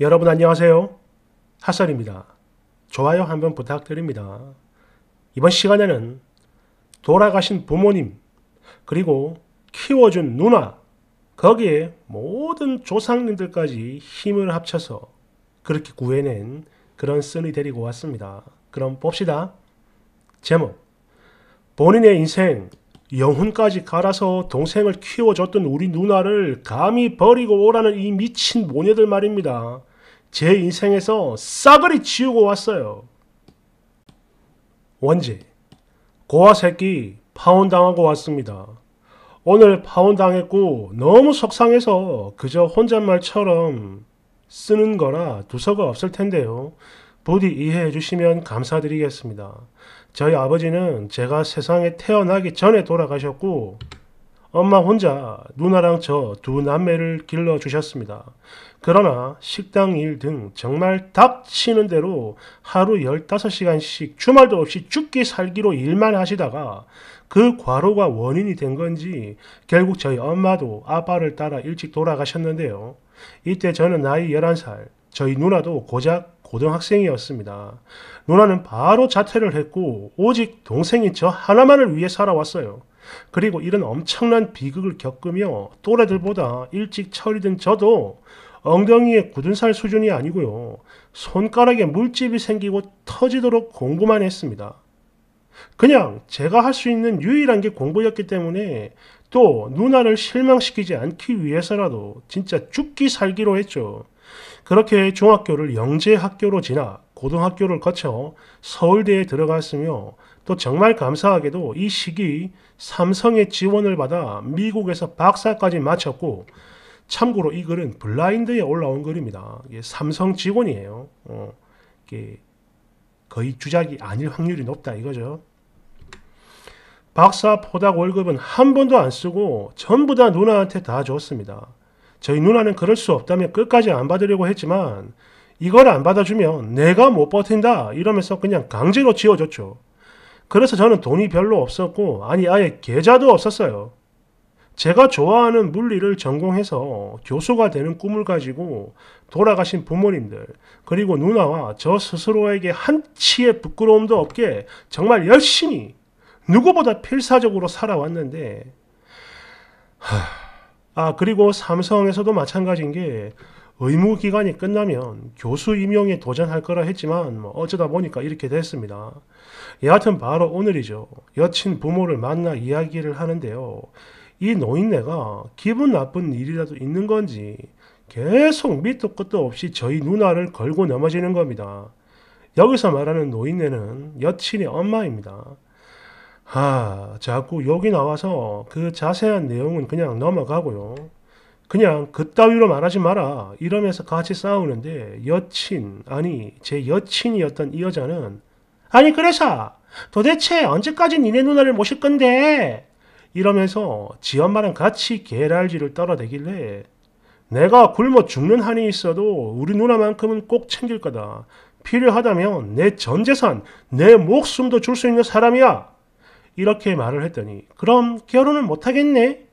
여러분 안녕하세요. 하설입니다. 좋아요 한번 부탁드립니다. 이번 시간에는 돌아가신 부모님 그리고 키워준 누나 거기에 모든 조상님들까지 힘을 합쳐서 그렇게 구해낸 그런 쓴이 데리고 왔습니다. 그럼 봅시다. 제목 본인의 인생 영혼까지 갈아서 동생을 키워줬던 우리 누나를 감히 버리고 오라는 이 미친 모녀들 말입니다. 제 인생에서 싸그리 지우고 왔어요. 원지, 고아 새끼 파혼당하고 왔습니다. 오늘 파혼당했고 너무 속상해서 그저 혼잣말처럼 쓰는 거라 두서가 없을 텐데요. 부디 이해해 주시면 감사드리겠습니다. 저희 아버지는 제가 세상에 태어나기 전에 돌아가셨고 엄마 혼자 누나랑 저 두 남매를 길러주셨습니다. 그러나 식당 일 등 정말 닥치는 대로 하루 15시간씩 주말도 없이 죽기 살기로 일만 하시다가 그 과로가 원인이 된 건지 결국 저희 엄마도 아빠를 따라 일찍 돌아가셨는데요. 이때 저는 나이 11살, 저희 누나도 고작 고등학생이었습니다. 누나는 바로 자퇴를 했고 오직 동생인 저 하나만을 위해 살아왔어요. 그리고 이런 엄청난 비극을 겪으며 또래들보다 일찍 철이든 저도 엉덩이에 굳은 살 수준이 아니고요. 손가락에 물집이 생기고 터지도록 공부만 했습니다. 그냥 제가 할 수 있는 유일한 게 공부였기 때문에 또 누나를 실망시키지 않기 위해서라도 진짜 죽기 살기로 했죠. 그렇게 중학교를 영재학교로 지나 고등학교를 거쳐 서울대에 들어갔으며 또 정말 감사하게도 이 시기 삼성의 지원을 받아 미국에서 박사까지 마쳤고 참고로 이 글은 블라인드에 올라온 글입니다. 삼성 직원이에요. 어, 거의 주작이 아닐 확률이 높다 이거죠. 박사 포닥 월급은 한 번도 안 쓰고 전부 다 누나한테 다 줬습니다. 저희 누나는 그럴 수 없다며 끝까지 안 받으려고 했지만 이걸 안 받아주면 내가 못 버틴다 이러면서 그냥 강제로 지어줬죠 그래서 저는 돈이 별로 없었고 아니 아예 계좌도 없었어요. 제가 좋아하는 물리를 전공해서 교수가 되는 꿈을 가지고 돌아가신 부모님들, 그리고 누나와 저 스스로에게 한치의 부끄러움도 없게 정말 열심히 누구보다 필사적으로 살아왔는데, 하... 아, 그리고 삼성에서도 마찬가지인 게 의무 기간이 끝나면 교수 임용에 도전할 거라 했지만 뭐 어쩌다 보니까 이렇게 됐습니다. 예, 여하튼 바로 오늘이죠. 여친 부모를 만나 이야기를 하는데요. 이 노인네가 기분 나쁜 일이라도 있는 건지 계속 밑도 끝도 없이 저희 누나를 걸고 넘어지는 겁니다. 여기서 말하는 노인네는 여친의 엄마입니다. 아, 자꾸 여기 나와서 그 자세한 내용은 그냥 넘어가고요. 그냥 그따위로 말하지 마라 이러면서 같이 싸우는데 여친 아니 제 여친이었던 이 여자는 아니 그래서 도대체 언제까지 니네 누나를 모실 건데 이러면서 지 엄마랑 같이 계랄지를 떨어대길래 내가 굶어 죽는 한이 있어도 우리 누나만큼은 꼭 챙길 거다 필요하다면 내 전 재산 내 목숨도 줄 수 있는 사람이야 이렇게 말을 했더니 그럼 결혼은 못하겠네?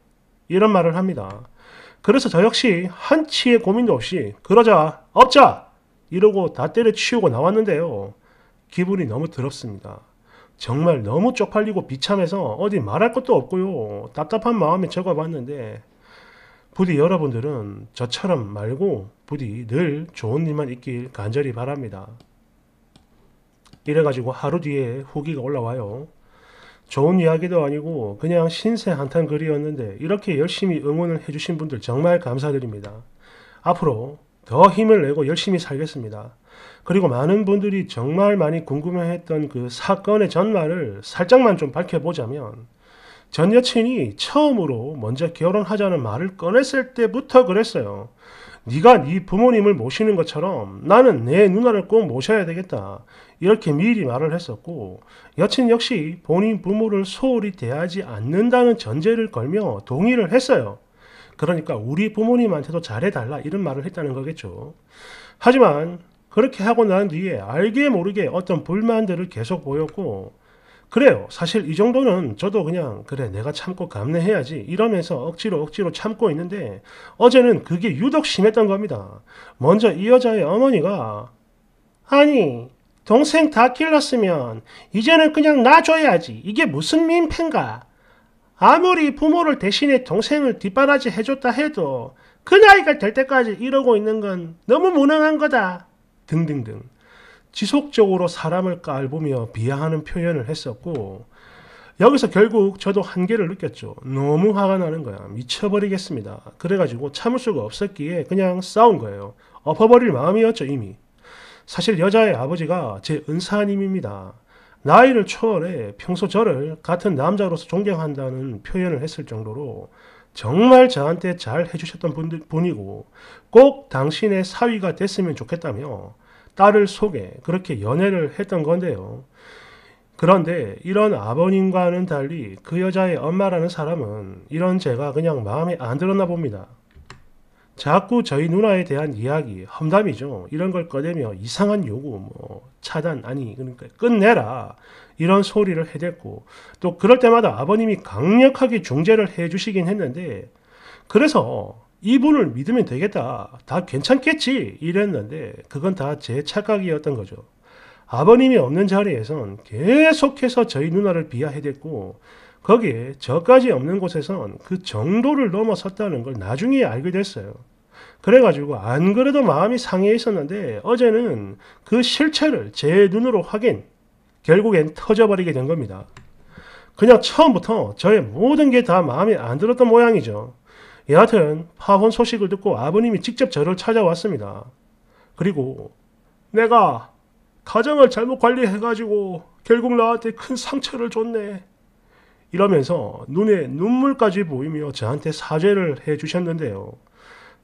이런 말을 합니다. 그래서 저 역시 한치의 고민도 없이 그러자 업자 이러고 다 때려치우고 나왔는데요. 기분이 너무 더럽습니다. 정말 너무 쪽팔리고 비참해서 어디 말할 것도 없고요. 답답한 마음에 적어봤는데 부디 여러분들은 저처럼 말고 부디 늘 좋은 일만 있길 간절히 바랍니다. 이래가지고 하루 뒤에 후기가 올라와요. 좋은 이야기도 아니고 그냥 신세 한탄 글이었는데 이렇게 열심히 응원을 해주신 분들 정말 감사드립니다. 앞으로 더 힘을 내고 열심히 살겠습니다. 그리고 많은 분들이 정말 많이 궁금해했던 그 사건의 전말을 살짝만 좀 밝혀보자면 전 여친이 처음으로 먼저 결혼하자는 말을 꺼냈을 때부터 그랬어요. 네가 네 부모님을 모시는 것처럼 나는 내 누나를 꼭 모셔야 되겠다. 이렇게 미리 말을 했었고 여친 역시 본인 부모를 소홀히 대하지 않는다는 전제를 걸며 동의를 했어요. 그러니까 우리 부모님한테도 잘해달라 이런 말을 했다는 거겠죠. 하지만 그렇게 하고 난 뒤에 알게 모르게 어떤 불만들을 계속 보였고 그래요. 사실 이 정도는 저도 그냥 그래 내가 참고 감내해야지 이러면서 억지로 억지로 참고 있는데 어제는 그게 유독 심했던 겁니다. 먼저 이 여자의 어머니가 아니 동생 다 길렀으면 이제는 그냥 놔줘야지 이게 무슨 민폐인가 아무리 부모를 대신해 동생을 뒷바라지 해줬다 해도 그 나이가 될 때까지 이러고 있는 건 너무 무능한 거다 등등등 지속적으로 사람을 깔보며 비하하는 표현을 했었고 여기서 결국 저도 한계를 느꼈죠. 너무 화가 나는 거야. 미쳐버리겠습니다. 그래가지고 참을 수가 없었기에 그냥 싸운 거예요. 엎어버릴 마음이었죠 이미. 사실 여자의 아버지가 제 은사님입니다. 나이를 초월해 평소 저를 같은 남자로서 존경한다는 표현을 했을 정도로 정말 저한테 잘 해주셨던 분들, 분이고 꼭 당신의 사위가 됐으면 좋겠다며 딸을 속에 그렇게 연애를 했던 건데요. 그런데 이런 아버님과는 달리 그 여자의 엄마라는 사람은 이런 제가 그냥 마음에 안 들었나 봅니다. 자꾸 저희 누나에 대한 이야기, 험담이죠. 이런 걸 꺼내며 이상한 요구, 뭐 차단, 아니 그러니까 끝내라 이런 소리를 해댔고 또 그럴 때마다 아버님이 강력하게 중재를 해주시긴 했는데 그래서 이분을 믿으면 되겠다. 다 괜찮겠지. 이랬는데 그건 다 제 착각이었던 거죠. 아버님이 없는 자리에선 계속해서 저희 누나를 비하해댔고 거기에 저까지 없는 곳에선 그 정도를 넘어섰다는 걸 나중에 알게 됐어요. 그래가지고 안 그래도 마음이 상해 있었는데 어제는 그 실체를 제 눈으로 확인, 결국엔 터져버리게 된 겁니다. 그냥 처음부터 저의 모든 게 다 마음에 안 들었던 모양이죠. 여하튼 파혼 소식을 듣고 아버님이 직접 저를 찾아왔습니다. 그리고 내가 가정을 잘못 관리해가지고 결국 나한테 큰 상처를 줬네. 이러면서 눈에 눈물까지 보이며 저한테 사죄를 해주셨는데요.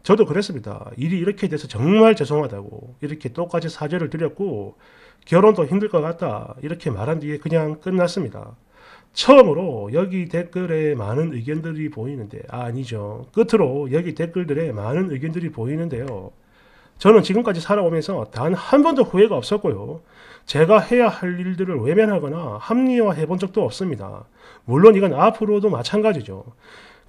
저도 그랬습니다. 일이 이렇게 돼서 정말 죄송하다고 이렇게 똑같이 사죄를 드렸고 결혼도 힘들 것 같다 이렇게 말한 뒤에 그냥 끝났습니다. 처음으로 여기 댓글에 많은 의견들이 보이는데 아, 아니죠. 끝으로 여기 댓글들에 많은 의견들이 보이는데요. 저는 지금까지 살아오면서 단 한 번도 후회가 없었고요. 제가 해야 할 일들을 외면하거나 합리화해 본 적도 없습니다. 물론 이건 앞으로도 마찬가지죠.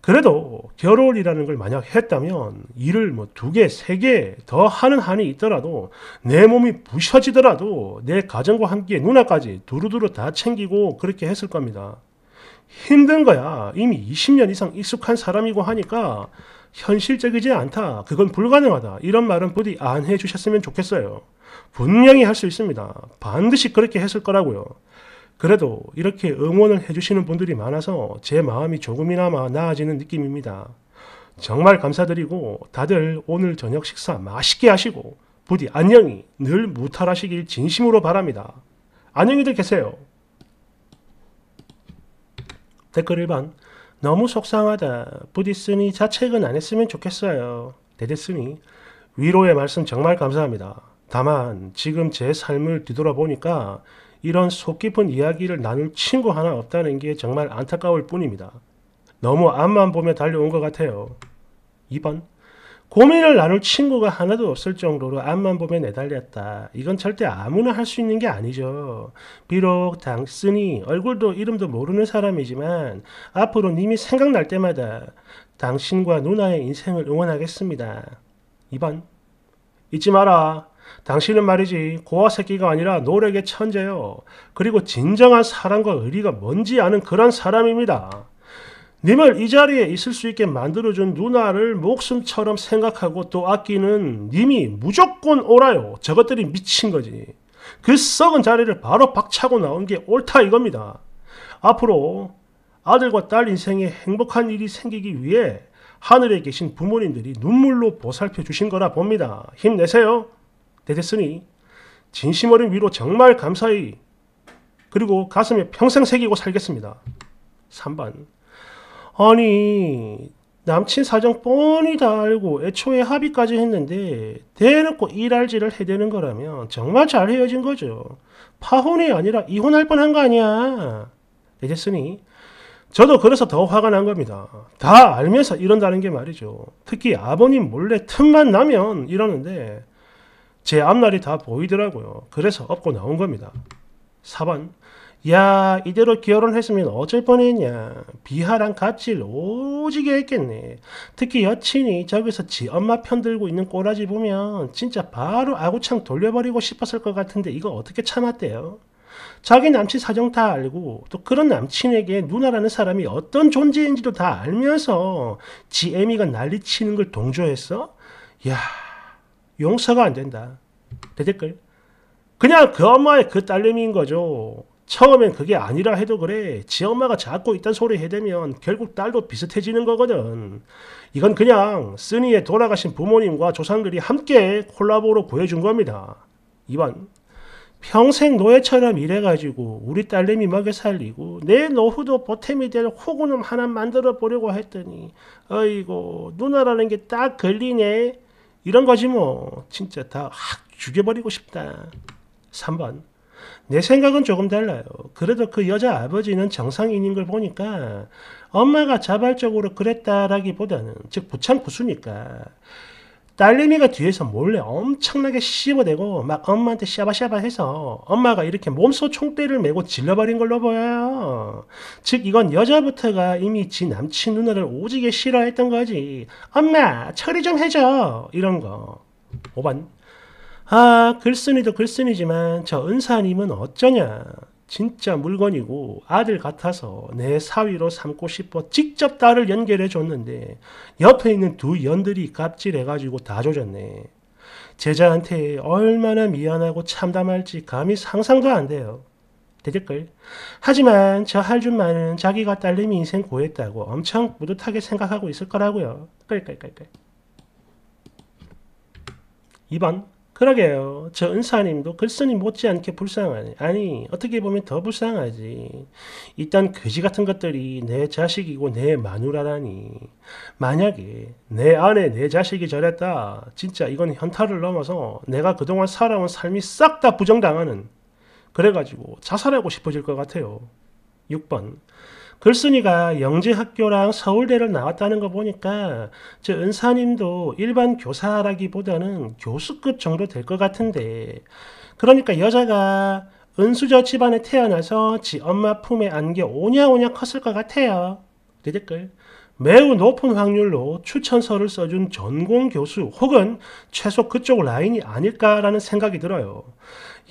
그래도 결혼이라는 걸 만약 했다면 일을 뭐 두 개, 세 개 더 하는 한이 있더라도 내 몸이 부셔지더라도 내 가정과 함께 누나까지 두루두루 다 챙기고 그렇게 했을 겁니다. 힘든 거야. 이미 20년 이상 익숙한 사람이고 하니까 현실적이지 않다. 그건 불가능하다. 이런 말은 부디 안 해주셨으면 좋겠어요. 분명히 할 수 있습니다. 반드시 그렇게 했을 거라고요. 그래도 이렇게 응원을 해주시는 분들이 많아서 제 마음이 조금이나마 나아지는 느낌입니다. 정말 감사드리고 다들 오늘 저녁 식사 맛있게 하시고 부디 안녕히 늘 무탈하시길 진심으로 바랍니다. 안녕히들 계세요. 댓글 1번 너무 속상하다. 부디 쓰니 자책은 안 했으면 좋겠어요. 대대 쓰니 위로의 말씀 정말 감사합니다. 다만 지금 제 삶을 뒤돌아보니까 이런 속 깊은 이야기를 나눌 친구 하나 없다는 게 정말 안타까울 뿐입니다. 너무 앞만 보며 달려온 것 같아요. 2번 고민을 나눌 친구가 하나도 없을 정도로 앞만 보며 내달렸다. 이건 절대 아무나 할 수 있는 게 아니죠. 비록 당신이 얼굴도 이름도 모르는 사람이지만 앞으로 님이 생각날 때마다 당신과 누나의 인생을 응원하겠습니다. 2번 잊지 마라. 당신은 말이지 고아 새끼가 아니라 노력의 천재요. 그리고 진정한 사랑과 의리가 뭔지 아는 그런 사람입니다. 님을 이 자리에 있을 수 있게 만들어준 누나를 목숨처럼 생각하고 또 아끼는 님이 무조건 오라요. 저것들이 미친 거지. 그 썩은 자리를 바로 박차고 나온 게 옳다 이겁니다. 앞으로 아들과 딸 인생에 행복한 일이 생기기 위해 하늘에 계신 부모님들이 눈물로 보살펴 주신 거라 봅니다. 힘내세요. 되겠으니 진심 어린 위로 정말 감사히 그리고 가슴에 평생 새기고 살겠습니다. 3번 아니 남친 사정 뻔히 다 알고 애초에 합의까지 했는데 대놓고 일할지를 해대는 거라면 정말 잘 헤어진 거죠. 파혼이 아니라 이혼할 뻔한 거 아니야. 되겠으니 저도 그래서 더 화가 난 겁니다. 다 알면서 이런다는 게 말이죠. 특히 아버님 몰래 틈만 나면 이러는데 제 앞날이 다 보이더라고요. 그래서 업고 나온 겁니다. 4번 야 이대로 결혼했으면 어쩔 뻔했냐 비하랑 같이 오지게 했겠네 특히 여친이 저기서 지 엄마 편 들고 있는 꼬라지 보면 진짜 바로 아구창 돌려버리고 싶었을 것 같은데 이거 어떻게 참았대요 자기 남친 사정 다 알고 또 그런 남친에게 누나라는 사람이 어떤 존재인지도 다 알면서 지 애미가 난리치는 걸 동조했어? 야 용서가 안 된다. 되댓글. 그냥 그 엄마의 그 딸내미인 거죠. 처음엔 그게 아니라 해도 그래. 지 엄마가 자꾸 있단 소리 해대면 결국 딸도 비슷해지는 거거든. 이건 그냥 쓰니의 돌아가신 부모님과 조상들이 함께 콜라보로 보여준 겁니다. 2번. 평생 노예처럼 일해가지고 우리 딸내미 먹여 살리고 내 노후도 보탬이 될 호구놈 하나 만들어 보려고 했더니 어이고 누나라는 게 딱 걸리네. 이런 거지 뭐 진짜 다 확 죽여버리고 싶다 3번 내 생각은 조금 달라요 그래도 그 여자 아버지는 정상인인 걸 보니까 엄마가 자발적으로 그랬다라기보다는 즉 부창구수니까 딸내미가 뒤에서 몰래 엄청나게 씹어대고 막 엄마한테 샤바샤바 해서 엄마가 이렇게 몸소 총대를 메고 질러버린 걸로 보여요. 즉 이건 여자부터가 이미 지 남친 누나를 오지게 싫어했던 거지. 엄마 처리 좀 해줘 이런 거. 5번 아 글쓴이도 글쓴이지만 저 은사님은 어쩌냐 진짜 물건이고 아들 같아서 내 사위로 삼고 싶어 직접 딸을 연결해 줬는데 옆에 있는 두 연들이 갑질해가지고 다 조졌네. 제자한테 얼마나 미안하고 참담할지 감히 상상도 안 돼요. 되겠걸? 하지만 저 할준마는 자기가 딸내미 인생 고했다고 엄청 뿌듯하게 생각하고 있을 거라고요. 끌끌끌끌. 2번 그러게요. 저 은사님도 글쓴이 못지않게 불쌍하네. 아니 어떻게 보면 더 불쌍하지. 이딴 거지 같은 것들이 내 자식이고 내 마누라라니. 만약에 내 아내 내 자식이 저랬다. 진짜 이건 현타를 넘어서 내가 그동안 살아온 삶이 싹 다 부정당하는. 그래가지고 자살하고 싶어질 것 같아요. 6번 글쓴이가 영재학교랑 서울대를 나왔다는 거 보니까 저 은사님도 일반 교사라기보다는 교수급 정도 될 것 같은데 그러니까 여자가 은수저 집안에 태어나서 지 엄마 품에 안겨 오냐오냐 컸을 것 같아요. 내 댓글. 매우 높은 확률로 추천서를 써준 전공 교수 혹은 최소 그쪽 라인이 아닐까라는 생각이 들어요.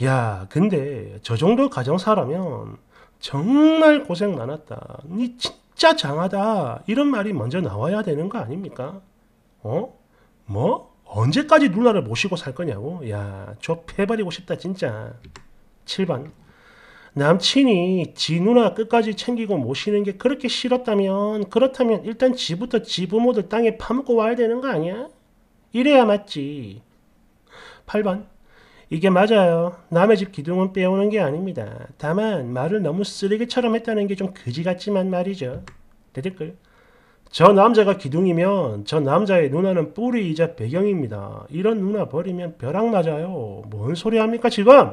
야, 근데 저 정도 가정사라면 정말 고생 많았다. 니 진짜 장하다. 이런 말이 먼저 나와야 되는 거 아닙니까? 어? 뭐? 언제까지 누나를 모시고 살 거냐고? 야, 저 패버리고 싶다, 진짜. 7번. 남친이 지 누나 끝까지 챙기고 모시는 게 그렇게 싫었다면, 그렇다면 일단 지부터 지 부모들 땅에 파묻고 와야 되는 거 아니야? 이래야 맞지. 8번. 이게 맞아요. 남의 집 기둥은 빼오는 게 아닙니다. 다만 말을 너무 쓰레기처럼 했다는 게 좀 그지 같지만 말이죠. 대댓글. 저 남자가 기둥이면 저 남자의 누나는 뿌리이자 배경입니다. 이런 누나 버리면 벼락 맞아요. 뭔 소리 합니까 지금?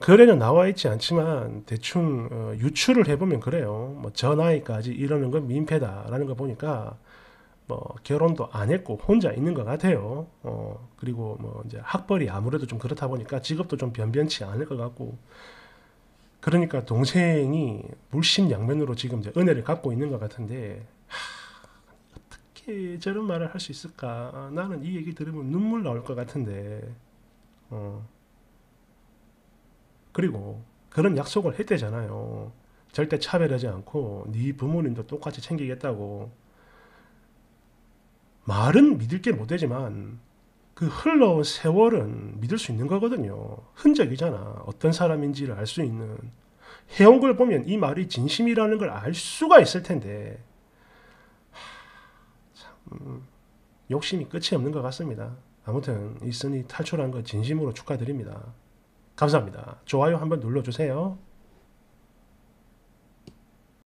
글에는 나와 있지 않지만 대충 어, 유추를 해보면 그래요. 뭐저 나이까지 이러는 건 민폐다라는 거 보니까 뭐 결혼도 안 했고 혼자 있는 것 같아요. 어, 그리고 뭐 이제 학벌이 아무래도 좀 그렇다 보니까 직업도 좀 변변치 않을 것 같고 그러니까 동생이 물심양면으로 지금 이제 은혜를 갖고 있는 것 같은데 하, 어떻게 저런 말을 할 수 있을까? 나는 이 얘기 들으면 눈물 나올 것 같은데 어. 그리고 그런 약속을 했대잖아요. 절대 차별하지 않고 네 부모님도 똑같이 챙기겠다고 말은 믿을 게 못 되지만 그 흘러온 세월은 믿을 수 있는 거거든요. 흔적이잖아. 어떤 사람인지를 알 수 있는. 해온 걸 보면 이 말이 진심이라는 걸 알 수가 있을 텐데 하, 참 욕심이 끝이 없는 것 같습니다. 아무튼 이슨이 탈출한 거 진심으로 축하드립니다. 감사합니다. 좋아요 한번 눌러주세요.